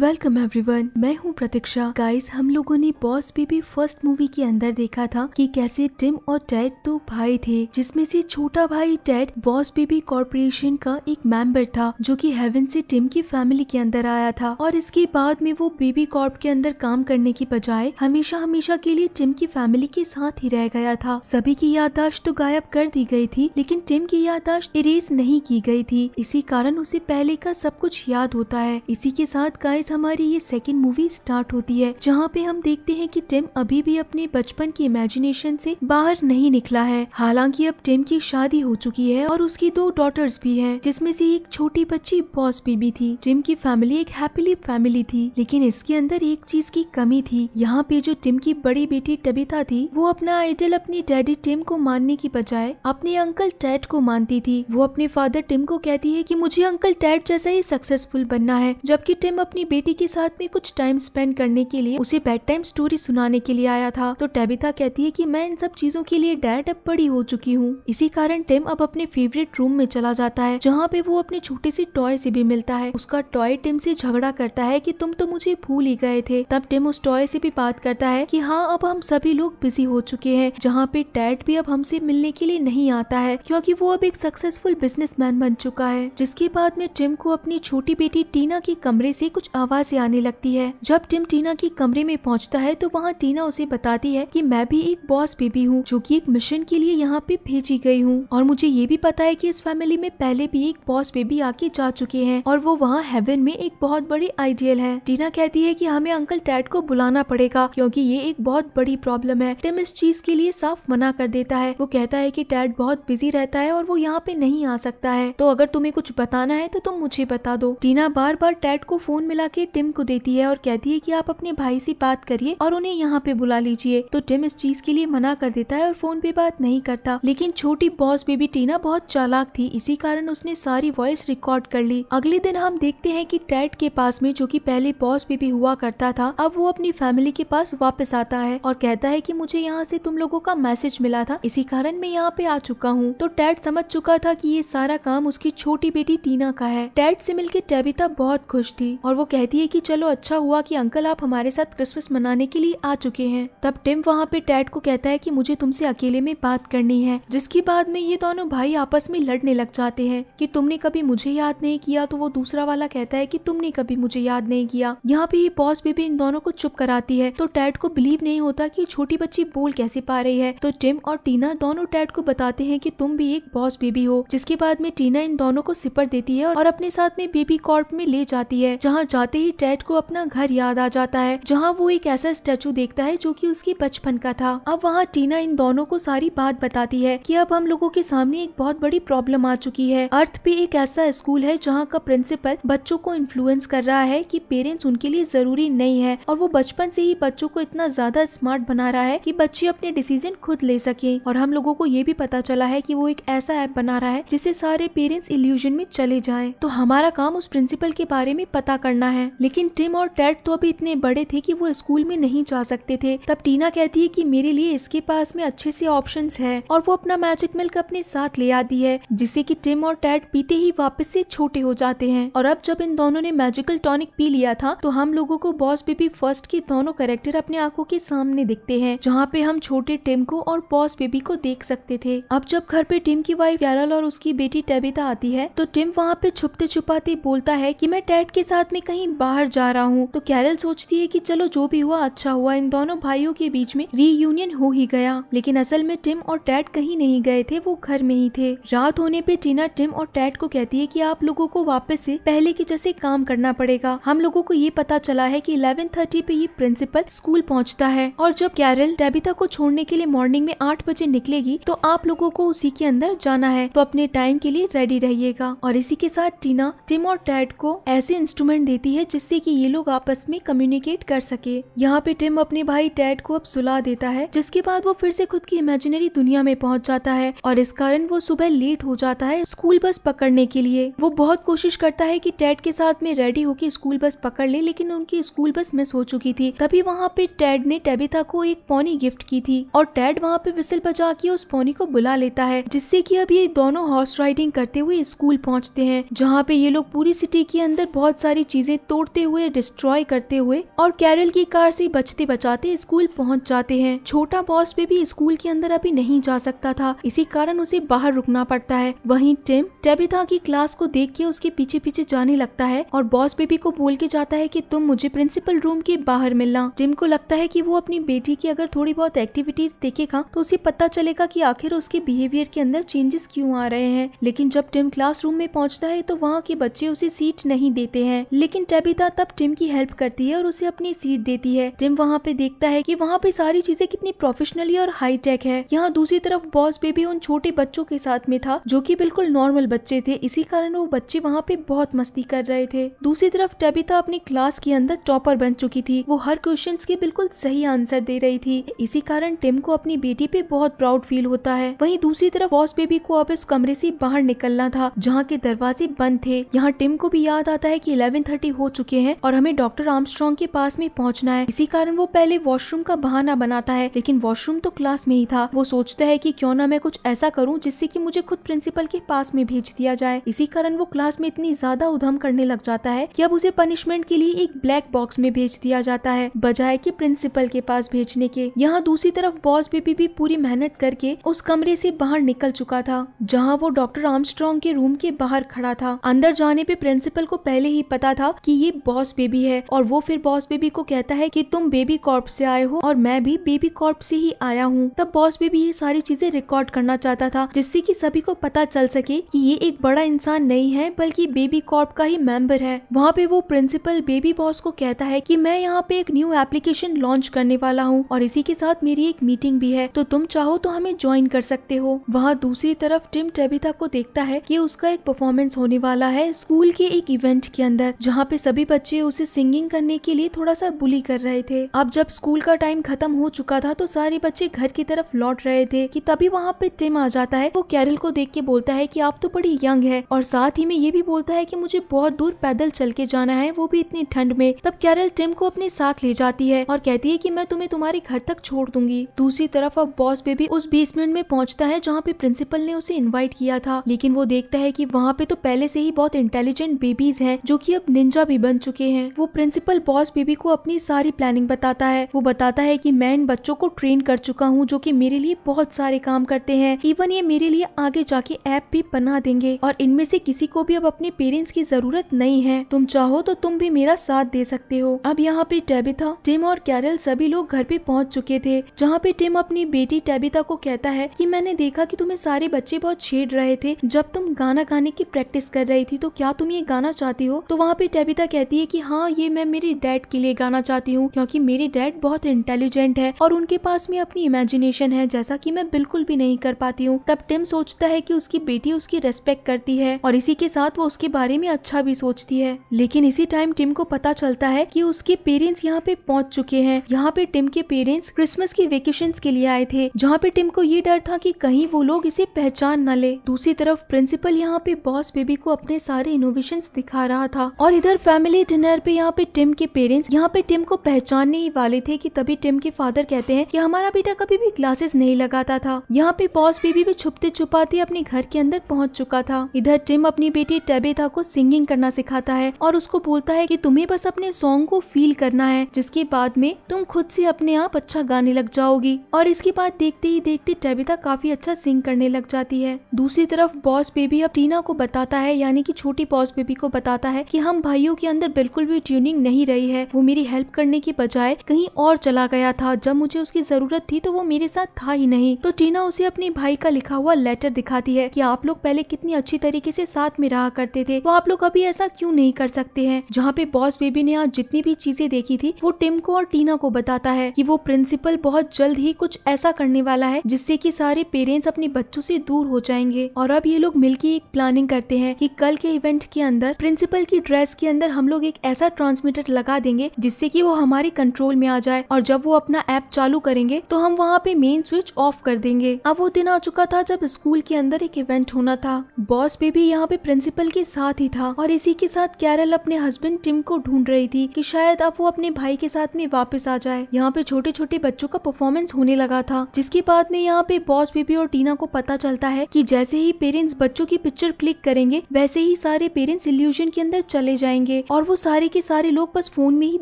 welcome everyone मैं हूं प्रतीक्षा guys हम लोगों ने बॉस बेबी फर्स्ट मूवी के अंदर देखा था कि कैसे टिम और टेड दो भाई थे जिसमें से छोटा भाई टेड बॉस बेबी कॉर्पोरेशन का एक मेंबर था जो कि हेवन से टिम की फैमिली के अंदर आया था और इसके बाद में वो बेबी कॉर्प के अंदर काम करने की बजाय हमेशा हमेशा के लिए टिम की फैमिली के साथ ही रह गया था सभी की याददाश्त तो गायब कर दी गई थी लेकिन टिम की याददाश्त इरेज नहीं की गयी थी इसी कारण उसे पहले का सब कुछ याद होता है इसी के साथ गाइस हमारी ये सेकेंड मूवी स्टार्ट होती है जहाँ पे हम देखते हैं कि टिम अभी भी अपने बचपन की इमेजिनेशन से बाहर नहीं निकला है हालांकि अब टिम की शादी हो चुकी है और उसकी दो डॉटर्स भी हैं जिसमें से एक छोटी बच्ची बॉस बेबी थी टिम की फैमिली एक हैप्पीली फैमिली थी लेकिन इसके अंदर एक चीज की कमी थी यहाँ पे जो टिम की बड़ी बेटी टबिता थी वो अपना आइडल अपने डैडी टिम को मानने की बजाय अपने अंकल टैट को मानती थी वो अपने फादर टिम को कहती है की मुझे अंकल टैट जैसा ही सक्सेसफुल बनना है जबकि टिम अपनी बेटी बेटी के साथ में कुछ टाइम स्पेंड करने के लिए उसे बेड टाइम स्टोरी सुनाने के लिए आया था तो टेबिता कहती है की मैं इन सब चीजों के लिए डैड अब बड़ी हो चुकी हूँ इसी कारण टेम अब अपने फेवरेट रूम में चला जाता है जहाँ पे वो अपने छोटे से टॉय से भी मिलता है उसका टॉय टेम से झगड़ा करता है की तुम तो मुझे भूल ही गए थे तब टेम उस टॉय से भी बात करता है की हाँ अब हम सभी लोग बिजी हो चुके हैं जहाँ पे टैड भी अब हमसे मिलने के लिए नहीं आता है क्योंकि वो अब एक सक्सेसफुल बिजनेसमैन बन चुका है जिसके बाद में टिम को अपनी छोटी बेटी टीना के कमरे से कुछ आवाजें आने लगती है जब टिम टीना की कमरे में पहुंचता है तो वहाँ टीना उसे बताती है कि मैं भी एक बॉस बेबी हूँ जो कि एक मिशन के लिए यहाँ पे भेजी गई हूँ और मुझे ये भी पता है कि इस फैमिली में पहले भी एक बॉस बेबी आके जा चुके हैं और वो वहाँ हेवन में एक बहुत बड़ी आइडियल है टीना कहती है की हमें अंकल टैड को बुलाना पड़ेगा क्योंकि ये एक बहुत बड़ी प्रॉब्लम है टिम इस चीज के लिए साफ मना कर देता है वो कहता है की टैड बहुत बिजी रहता है और वो यहाँ पे नहीं आ सकता है तो अगर तुम्हें कुछ बताना है तो तुम मुझे बता दो टीना बार बार टैड को फोन मिला के टिम को देती है और कहती है कि आप अपने भाई से बात करिए और उन्हें यहाँ पे बुला लीजिए तो टिम इस चीज के लिए मना कर देता है और फोन पे बात नहीं करता लेकिन छोटी बॉस बेबी टीना बहुत चालाक थी इसी कारण उसने सारी वॉइस रिकॉर्ड कर ली अगले दिन हम देखते हैं की टैट के पास में जो की पहले बॉस बेबी हुआ करता था अब वो अपनी फैमिली के पास वापस आता है और कहता है की मुझे यहाँ ऐसी तुम लोगों का मैसेज मिला था इसी कारण मैं यहाँ पे आ चुका हूँ तो टैट समझ चुका था की ये सारा काम उसकी छोटी बेटी टीना का है टैट से मिलकर टेबिता बहुत खुश थी और वो कह कहती है कि चलो अच्छा हुआ कि अंकल आप हमारे साथ क्रिसमस मनाने के लिए आ चुके हैं तब टिम वहाँ पे टैड को कहता है कि मुझे तुमसे अकेले में बात करनी है जिसके बाद में ये दोनों भाई आपस में लड़ने लग जाते हैं कि तुमने कभी मुझे याद नहीं किया तो वो दूसरा वाला कहता है कि तुमने कभी मुझे याद नहीं किया यहाँ पे बॉस बेबी इन दोनों को चुप कराती है तो टैड को बिलीव नहीं होता की छोटी बच्ची बोल कैसे पा रही है तो टिम और टीना दोनों टैड को बताते हैं की तुम भी एक बॉस बेबी हो जिसके बाद में टीना इन दोनों को सिपर देती है और अपने साथ में बेबी कॉर्प में ले जाती है जहाँ जाते जाते ही टेट को अपना घर याद आ जाता है जहाँ वो एक ऐसा स्टेचू देखता है जो की उसके बचपन का था अब वहाँ टीना इन दोनों को सारी बात बताती है की अब हम लोगों के सामने एक बहुत बड़ी प्रॉब्लम आ चुकी है अर्थ पे एक ऐसा स्कूल है जहाँ का प्रिंसिपल बच्चों को इन्फ्लुएंस कर रहा है की पेरेंट्स उनके लिए जरूरी नहीं है और वो बचपन से ही बच्चों को इतना ज्यादा स्मार्ट बना रहा है की बच्चे अपने डिसीजन खुद ले सके और हम लोगों को ये भी पता चला है की वो एक ऐसा ऐप बना रहा है जिसे सारे पेरेंट्स इल्यूजन में चले जाए तो हमारा काम उस प्रिंसिपल के बारे में पता करना है है लेकिन टिम और टेट तो अभी इतने बड़े थे कि वो स्कूल में नहीं जा सकते थे तब टीना कहती है कि मेरे लिए इसके पास में अच्छे से ऑप्शन है और वो अपना मैजिक मिल्क अपने साथ ले आती है जिससे की टिम और टेट पीते ही वापस से छोटे हो जाते हैं और अब जब इन दोनों ने मैजिकल टॉनिक पी लिया था तो हम लोगो को बॉस बेबी फर्स्ट के दोनों कैरेक्टर अपने आँखों के सामने दिखते है जहाँ पे हम छोटे टिम को और बॉस बेबी को देख सकते थे अब जब घर पे टिम की वाइफ कैरल और उसकी बेटी टेबिता आती है तो टिम वहाँ पे छुपते छुपाते बोलता है की मैं टेट के साथ में कहीं बाहर जा रहा हूँ तो कैरल सोचती है कि चलो जो भी हुआ अच्छा हुआ इन दोनों भाइयों के बीच में रीयूनियन हो ही गया लेकिन असल में टिम और टैट कहीं नहीं गए थे वो घर में ही थे रात होने पे टीना टिम और टैट को कहती है कि आप लोगों को वापस से पहले के जैसे काम करना पड़ेगा हम लोगों को ये पता चला है कि 11:30 पे ये प्रिंसिपल स्कूल पहुंचता है और जब कैरल डेबिता को छोड़ने के लिए मॉर्निंग में आठ बजे निकलेगी तो आप लोगो को उसी के अंदर जाना है तो अपने टाइम के लिए रेडी रहिएगा और इसी के साथ टीना टिम और टैट को ऐसे इंस्ट्रूमेंट देती है है जिससे कि ये लोग आपस में कम्युनिकेट कर सके यहाँ पे टिम अपने भाई टैड को अब सुला देता है जिसके बाद वो फिर से खुद की इमेजिनरी दुनिया में पहुँच जाता है और इस कारण वो सुबह लेट हो जाता है स्कूल बस पकड़ने के लिए वो बहुत कोशिश करता है की टैड के साथ में रेडी होके स्कूल बस पकड़ ले, लेकिन उनकी स्कूल बस मिस हो चुकी थी तभी वहाँ पे टैड ने टेबिथा को एक पौनी गिफ्ट की थी और टैड वहाँ पे विसिल बजा के उस पौनी को बुला लेता है जिससे की अब ये दोनों हॉर्स राइडिंग करते हुए स्कूल पहुँचते हैं जहाँ पे ये लोग पूरी सिटी के अंदर बहुत सारी चीजें तोड़ते हुए डिस्ट्रॉय करते हुए और कैरल की कार से बचते बचाते स्कूल पहुंच जाते हैं छोटा बॉस बेबी स्कूल के अंदर अभी नहीं जा सकता था इसी कारण उसे बाहर रुकना पड़ता है वहीं टिम टेबिथा की क्लास को देख के उसके पीछे पीछे जाने लगता है और बॉस बेबी को बोल के जाता है की तुम मुझे प्रिंसिपल रूम के बाहर मिलना टिम को लगता है की वो अपनी बेटी की अगर थोड़ी बहुत एक्टिविटीज देखेगा तो उसे पता चलेगा की आखिर उसके बिहेवियर के अंदर चेंजेस क्यूँ आ रहे हैं लेकिन जब टिम क्लास में पहुंचता है तो वहाँ के बच्चे उसे सीट नहीं देते हैं लेकिन टेबिता तब टिम की हेल्प करती है और उसे अपनी सीट देती है टिम वहाँ पे देखता है कि वहाँ पे सारी चीजें कितनी प्रोफेशनली और हाईटेक है यहाँ दूसरी तरफ बॉस बेबी उन छोटे बच्चों के साथ में था जो की बिल्कुल नॉर्मल बच्चे थे इसी कारण वो बच्चे वहाँ पे बहुत मस्ती कर रहे थे दूसरी तरफ टेबिता अपनी क्लास के अंदर टॉपर बन चुकी थी वो हर क्वेश्चन के बिल्कुल सही आंसर दे रही थी इसी कारण टिम को अपनी बेटी पे बहुत प्राउड फील होता है वहीं दूसरी तरफ बॉस बेबी को अब इस कमरे से बाहर निकलना था जहाँ के दरवाजे बंद थे यहाँ टिम को भी याद आता है की इलेवन हो चुके हैं और हमें डॉक्टर आर्मस्ट्रॉन्ग के पास में पहुंचना है इसी कारण वो पहले वॉशरूम का बहाना बनाता है लेकिन वॉशरूम तो क्लास में ही था वो सोचता है की क्यों ना मैं कुछ ऐसा करूँ जिससे की मुझे खुद प्रिंसिपल के पास में भेज दिया जाए इसी कारण वो क्लास में इतनी ज्यादा उधम करने लग जाता है की अब उसे पनिशमेंट के लिए एक ब्लैक बॉक्स में भेज दिया जाता है बजाय की प्रिंसिपल के पास भेजने के यहाँ दूसरी तरफ बॉस बेबी भी पूरी मेहनत करके उस कमरे से बाहर निकल चुका था जहाँ वो डॉक्टर आर्मस्ट्रॉन्ग के रूम के बाहर खड़ा था अंदर जाने पे प्रिंसिपल को पहले ही पता था कि कि ये बॉस बेबी है और वो फिर बॉस बेबी को कहता है कि तुम बेबी कॉर्प से आए हो और मैं भी बेबी कॉर्प से ही आया हूँ तब बॉस बेबी ये सारी चीजें रिकॉर्ड करना चाहता था जिससे कि सभी को पता चल सके कि ये एक बड़ा इंसान नहीं है बल्कि बेबी कॉर्प का ही मेंबर है वहाँ पे वो प्रिंसिपल बेबी बॉस को कहता है की मैं यहाँ पे एक न्यू एप्लीकेशन लॉन्च करने वाला हूँ और इसी के साथ मेरी एक मीटिंग भी है तो तुम चाहो तो हमें ज्वाइन कर सकते हो वहाँ दूसरी तरफ टिम टेबिता को देखता है की उसका एक परफॉर्मेंस होने वाला है स्कूल के एक इवेंट के अंदर जहाँ पे सभी बच्चे उसे सिंगिंग करने के लिए थोड़ा सा बुली कर रहे थे अब जब स्कूल का टाइम खत्म हो चुका था तो सारे बच्चे घर की तरफ लौट रहे थे कि तभी वहाँ पे टिम आ जाता है वो कैरल को देख के बोलता है कि आप तो बड़ी यंग है और साथ ही में ये भी बोलता है कि मुझे बहुत दूर पैदल चल के जाना है वो भी इतनी ठंड में तब कैरल टिम को अपने साथ ले जाती है और कहती है कि मैं तुम्हें तुम्हारे घर तक छोड़ दूंगी दूसरी तरफ अब बॉस बेबी उस बेसमेंट में पहुँचता है जहाँ पे प्रिंसिपल ने उसे इन्वाइट किया था लेकिन वो देखता है कि वहाँ पे तो पहले से ही बहुत इंटेलिजेंट बेबीज है जो की अब निंजा भी बन चुके हैं वो प्रिंसिपल बॉस बेबी को अपनी सारी प्लानिंग बताता है वो बताता है की मैं इन बच्चों को ट्रेन कर चुका हूँ जो की मेरे लिए बहुत सारे काम करते हैं इवन ये मेरे लिए आगे जाके ऐप भी बना देंगे और इनमें से किसी को भी अब अपने पेरेंट्स की जरूरत नहीं है तुम चाहो तो तुम भी मेरा साथ दे सकते हो अब यहाँ पे टेबिथा टिम और कैरल सभी लोग घर पे पहुँच चुके थे जहाँ पे टिम अपनी बेटी टेबिथा को कहता है कि मैंने देखा कि तुम्हें सारे बच्चे बहुत छेड़ रहे थे जब तुम गाना गाने की प्रैक्टिस कर रही थी तो क्या तुम ये गाना चाहती हो तो वहाँ पे टेबिता निकिता कहती है कि हाँ ये मैं मेरे डैड के लिए गाना चाहती हूँ क्योंकि मेरे डैड बहुत इंटेलिजेंट है और उनके पास में अपनी इमेजिनेशन है जैसा की मैं बिल्कुल भी नहीं कर पाती हूँ तब टिम सोचता है कि उसकी बेटी उसकी रेस्पेक्ट करती है और इसी के साथ वो उसके बारे में अच्छा भी सोचती है लेकिन इसी टाइम टिम को पता चलता है की उसके पेरेंट्स यहाँ पे पहुँच चुके हैं यहाँ पे टिम के पेरेंट्स क्रिसमस की वेकेशन के लिए आए थे जहाँ पे टिम को ये डर था की कहीं वो लोग इसे पहचान न ले दूसरी तरफ प्रिंसिपल यहाँ पे बॉस बेबी को अपने सारे इनोवेशन दिखा रहा था और इधर फैमिली डिनर पे यहाँ पे टिम के पेरेंट्स यहाँ पे टिम को पहचानने ही वाले थे कि तभी टिम के फादर कहते हैं कि हमारा बेटा कभी भी ग्लासेस नहीं लगाता था यहाँ पे बॉस बेबी भी छुपते छुपाते अपने घर के अंदर पहुँच चुका था इधर टिम अपनी बेटी टेबेथा को सिंगिंग करना सिखाता है और उसको बोलता है की तुम्हे बस अपने सॉन्ग को फील करना है जिसके बाद में तुम खुद ऐसी अपने आप अच्छा गाने लग जाओगी और इसके बाद देखते ही देखते टेबिता काफी अच्छा सिंग करने लग जाती है दूसरी तरफ बॉस बेबी अब टीना को बताता है यानी की छोटी बॉस बेबी को बताता है की हम भाइयों के अंदर बिल्कुल भी ट्यूनिंग नहीं रही है वो मेरी हेल्प करने की बजाय कहीं और चला गया था जब मुझे उसकी जरूरत थी तो वो मेरे साथ था ही नहीं तो टीना उसे अपने भाई का लिखा हुआ लेटर दिखाती है की आप लोग पहले कितनी अच्छी तरीके ऐसी साथ में रहा करते थे तो आप लोग अभी ऐसा क्यों नहीं कर सकते हैं जहाँ पे बॉस बेबी ने आज जितनी भी चीजें देखी थी वो टिम को और टीना को बताता है की वो प्रिंसिपल बहुत जल्द ही कुछ ऐसा करने वाला है जिससे कि सारे पेरेंट्स अपने बच्चों से दूर हो जाएंगे और अब ये लोग मिलकर एक प्लानिंग करते हैं कि कल के इवेंट के अंदर प्रिंसिपल की ड्रेस के अंदर अंदर हम लोग एक ऐसा ट्रांसमीटर लगा देंगे जिससे कि वो हमारे कंट्रोल में आ जाए और जब वो अपना ऐप चालू करेंगे तो हम वहाँ पे मेन स्विच ऑफ कर देंगे अब वो दिन आ चुका था जब स्कूल के अंदर एक इवेंट होना था बॉस बेबी यहाँ पे प्रिंसिपल के साथ ही था और इसी के साथ कैरल अपने हस्बैंड टिम को ढूंढ रही थी की शायद अब वो अपने भाई के साथ में वापिस आ जाए यहाँ पे छोटे छोटे बच्चों का परफॉर्मेंस होने लगा था जिसके बाद में यहाँ पे बॉस बेबी और टीना को पता चलता है की जैसे ही पेरेंट्स बच्चों की पिक्चर क्लिक करेंगे वैसे ही सारे पेरेंट्स इल्यूजन के अंदर चले जाएंगे रहेंगे और वो सारे के सारे लोग बस फोन में ही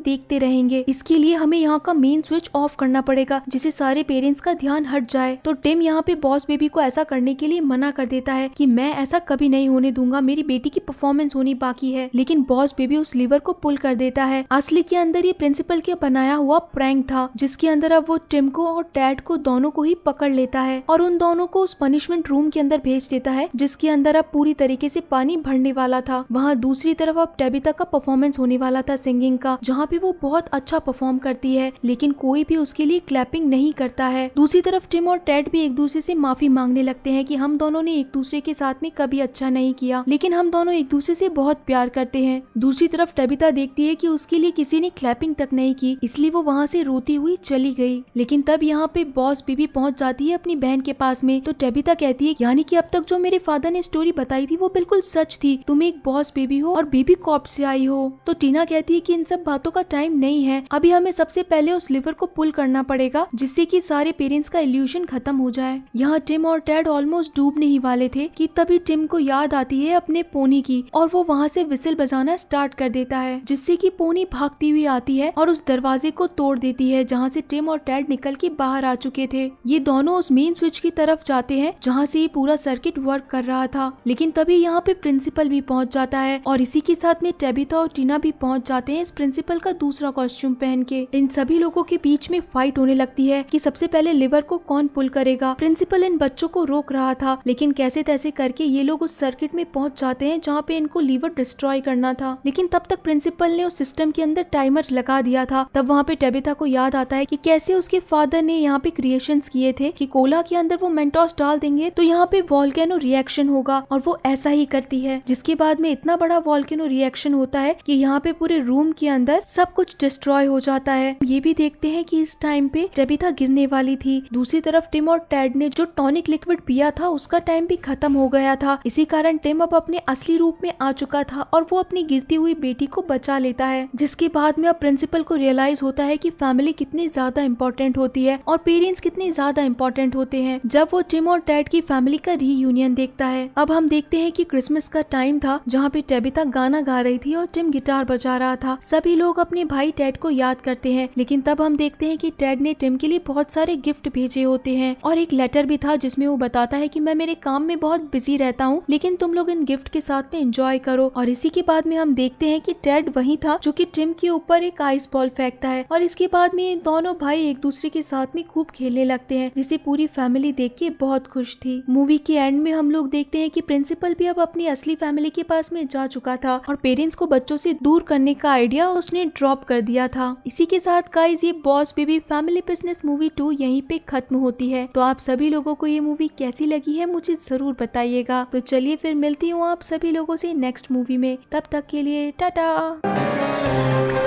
देखते रहेंगे इसके लिए हमें यहाँ का मेन स्विच ऑफ करना पड़ेगा जिसे सारे पेरेंट्स का ध्यान हट जाए तो टिम यहाँ पे बॉस बेबी को ऐसा करने के लिए मना कर देता है कि मैं ऐसा कभी नहीं होने दूंगा मेरी बेटी की परफॉर्मेंस होनी बाकी है लेकिन बॉस बेबी उस लीवर को पुल कर देता है असली के अंदर ये प्रिंसिपल के बनाया हुआ प्रैंक था जिसके अंदर अब वो टिम को और टैड को दोनों को ही पकड़ लेता है और उन दोनों को उस पनिशमेंट रूम के अंदर भेज देता है जिसके अंदर अब पूरी तरीके से पानी भरने वाला था वहाँ दूसरी तरफ अब टेबिता का परफॉर्मेंस होने वाला था सिंगिंग का जहाँ पे वो बहुत अच्छा परफॉर्म करती है लेकिन कोई भी उसके लिए क्लैपिंग नहीं करता है दूसरी तरफ टिम और टेड भी एक दूसरे से माफी मांगने लगते हैं कि हम दोनों ने एक दूसरे के साथ में कभी अच्छा नहीं किया लेकिन हम दोनों एक दूसरे से बहुत प्यार करते हैं दूसरी तरफ टबिता देखती है कि उसके लिए किसी ने क्लैपिंग तक नहीं की इसलिए वो वहाँ से रोती हुई चली गई लेकिन तब यहाँ पे बॉस बीबी पहुँच जाती है अपनी बहन के पास में तो टबिता कहती है यानी की अब तक जो मेरे फादर ने स्टोरी बताई थी वो बिल्कुल सच थी तुम एक बॉस बेबी हो और बेबी कॉप से आई हो तो टीना कहती है कि इन सब बातों का टाइम नहीं है अभी हमें सबसे पहले उस लिवर को पुल करना पड़ेगा जिससे कि सारे पेरेंट्स का इल्यूशन खत्म हो जाए यहाँ टिम और टेड ऑलमोस्ट डूबने ही वाले थे कि तभी टिम को याद आती है अपने पोनी की और वो वहाँ से विसिल बजाना स्टार्ट कर देता है जिससे की पोनी भागती हुई आती है और उस दरवाजे को तोड़ देती है जहाँ से टिम और टेड निकल के बाहर आ चुके थे ये दोनों उस मेन स्विच की तरफ जाते हैं जहाँ से ये पूरा सर्किट वर्क कर रहा था लेकिन तभी यहाँ पे प्रिंसिपल भी पहुँच जाता है और इसी के साथ में टेबी बबीता तो और टीना भी पहुंच जाते हैं इस प्रिंसिपल का दूसरा कॉस्ट्यूम पहन के इन सभी लोगों के बीच में फाइट होने लगती है कि सबसे पहले लिवर को कौन पुल करेगा प्रिंसिपल इन बच्चों को रोक रहा था लेकिन कैसे तैसे करके ये लोग उस सर्किट में पहुंच जाते हैं जहाँ पे इनको लीवर डिस्ट्रॉय करना था लेकिन तब तक प्रिंसिपल ने उस सिस्टम के अंदर टाइमर लगा दिया था तब वहाँ पे टेबिता को याद आता है की कैसे उसके फादर ने यहाँ पे क्रिएशन किए थे की कोला के अंदर वो मेंटोस डाल देंगे तो यहाँ पे वॉल्केनो रिएक्शन होगा और वो ऐसा ही करती है जिसके बाद में इतना बड़ा वॉल्केनो रिएक्शन होता होता है कि यहाँ पे पूरे रूम के अंदर सब कुछ डिस्ट्रॉय हो जाता है ये भी देखते हैं कि इस टाइम पे जबिता गिरने वाली थी दूसरी तरफ टिम और टेड ने जो टॉनिक लिक्विड पिया था उसका टाइम भी खत्म हो गया था इसी कारण टिम अब अपने असली रूप में आ चुका था और वो अपनी गिरती हुई बेटी को बचा लेता है जिसके बाद में अब प्रिंसिपल को रियलाइज होता है की फैमिली कितनी ज्यादा इम्पोर्टेंट होती है और पेरेंट्स कितने ज्यादा इम्पोर्टेंट होते हैं जब वो टिम और टेड की फैमिली का री देखता है अब हम देखते हैं की क्रिसमस का टाइम था जहाँ पे टेबिता गाना गा रही थी और टिम गिटार बजा रहा था सभी लोग अपने भाई टेड को याद करते हैं लेकिन तब हम देखते हैं कि टेड ने टिम के लिए बहुत सारे गिफ्ट भेजे होते हैं और एक लेटर भी था जिसमें वो बताता है कि मैं मेरे काम में बहुत बिजी रहता हूँ लेकिन तुम लोग इन गिफ्ट के साथ में एंजॉय करो और इसी के बाद में हम देखते हैं की टेड वही था जो की टिम के ऊपर एक आइस बॉल फेंकता है और इसके बाद में दोनों भाई एक दूसरे के साथ में खूब खेलने लगते है जिसे पूरी फैमिली देख के बहुत खुश थी मूवी के एंड में हम लोग देखते हैं कि प्रिंसिपल भी अब अपनी असली फैमिली के पास में जा चुका था और पेरेंट्स को बच्चों से दूर करने का आइडिया उसने ड्रॉप कर दिया था इसी के साथ गाइज ये boss baby family business movie two यहीं पे खत्म होती है तो आप सभी लोगों को ये मूवी कैसी लगी है मुझे जरूर बताइएगा तो चलिए फिर मिलती हूँ आप सभी लोगों से नेक्स्ट मूवी में तब तक के लिए टाटा